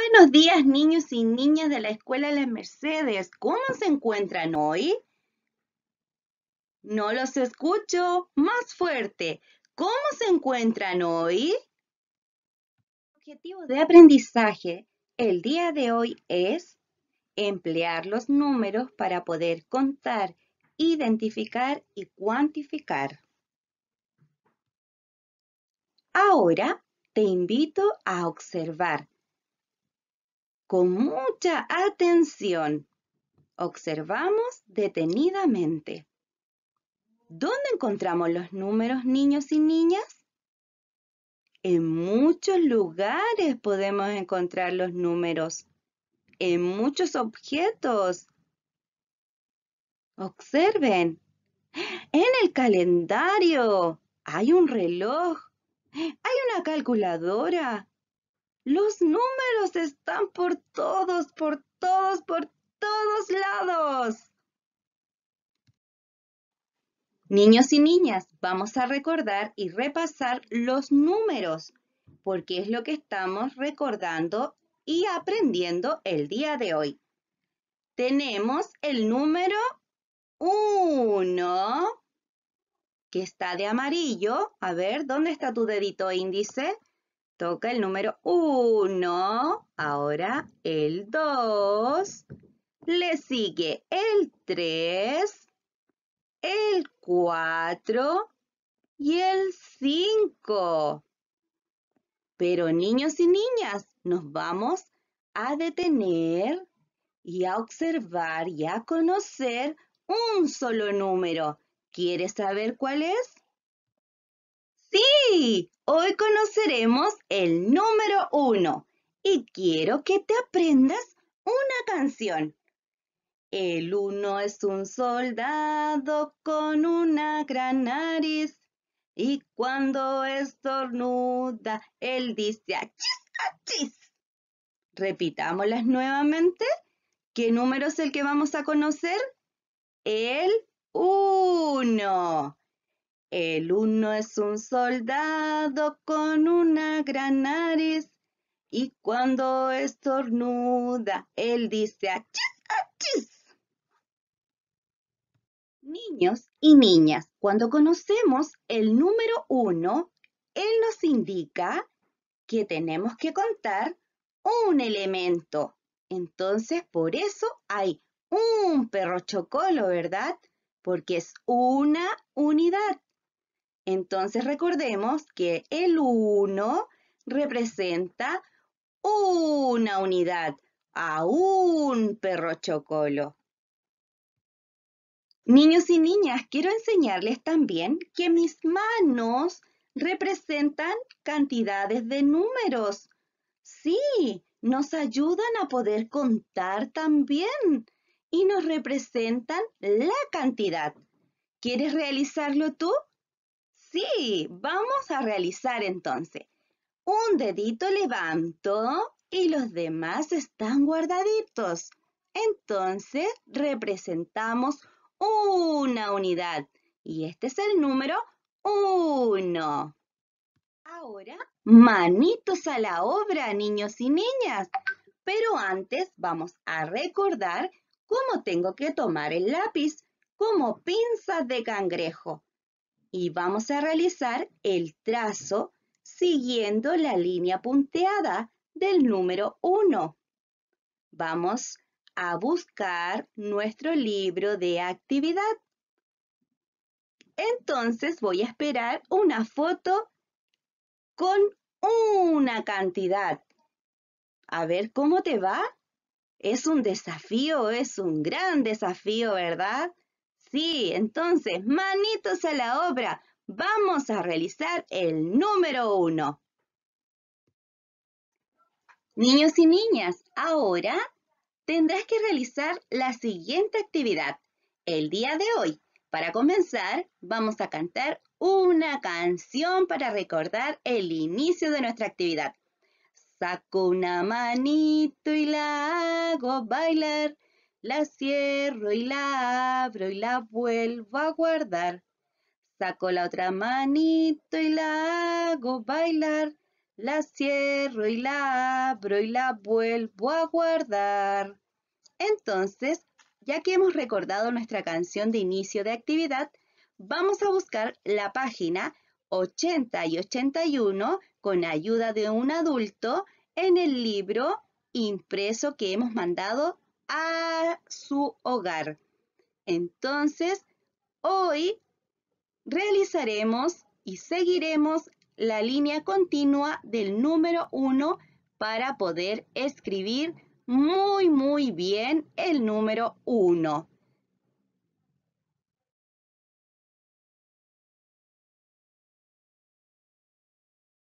Buenos días niños y niñas de la Escuela Las Mercedes. ¿Cómo se encuentran hoy? No los escucho. Más fuerte. ¿Cómo se encuentran hoy? El objetivo de aprendizaje el día de hoy es emplear los números para poder contar, identificar y cuantificar. Ahora te invito a observar con mucha atención. Observamos detenidamente. ¿Dónde encontramos los números niños y niñas? En muchos lugares podemos encontrar los números. En muchos objetos. Observen. En el calendario hay un reloj. Hay una calculadora. Los números están por todos, por todos, por todos lados. Niños y niñas, vamos a recordar y repasar los números, porque es lo que estamos recordando y aprendiendo el día de hoy. Tenemos el número 1, que está de amarillo. A ver, ¿dónde está tu dedito índice? Toca el número 1, ahora el 2, le sigue el 3, el 4 y el 5. Pero niños y niñas, nos vamos a detener y a observar y a conocer un solo número. ¿Quieres saber cuál es? Sí, hoy conoceremos el número uno y quiero que te aprendas una canción. El uno es un soldado con una gran nariz y cuando estornuda él dice achis, achis. Repitámoslas nuevamente. ¿Qué número es el que vamos a conocer? El uno. El uno es un soldado con una gran nariz y cuando estornuda, él dice achis, achis. Niños y niñas, cuando conocemos el número uno, él nos indica que tenemos que contar un elemento. Entonces, por eso hay un perro chocolo, ¿verdad? Porque es una unidad. Entonces recordemos que el 1 representa una unidad a un perro chocolo. Niños y niñas, quiero enseñarles también que mis manos representan cantidades de números. Sí, nos ayudan a poder contar también y nos representan la cantidad. ¿Quieres realizarlo tú? Sí, vamos a realizar entonces. Un dedito levanto y los demás están guardaditos. Entonces representamos una unidad y este es el número 1. Ahora, manitos a la obra, niños y niñas. Pero antes vamos a recordar cómo tengo que tomar el lápiz como pinzas de cangrejo y vamos a realizar el trazo siguiendo la línea punteada del número 1. Vamos a buscar nuestro libro de actividad. Entonces voy a esperar una foto con una cantidad. A ver cómo te va. Es un desafío, es un gran desafío, ¿verdad? Sí, entonces, manitos a la obra. Vamos a realizar el número uno. Niños y niñas, ahora tendrás que realizar la siguiente actividad. El día de hoy, para comenzar, vamos a cantar una canción para recordar el inicio de nuestra actividad. Saco una manito y la hago bailar. La cierro y la abro y la vuelvo a guardar. Saco la otra manito y la hago bailar. La cierro y la abro y la vuelvo a guardar. Entonces, ya que hemos recordado nuestra canción de inicio de actividad, vamos a buscar la página 80 y 81 con ayuda de un adulto en el libro impreso que hemos mandado a su hogar. Entonces, hoy realizaremos y seguiremos la línea continua del número 1 para poder escribir muy, muy bien el número 1.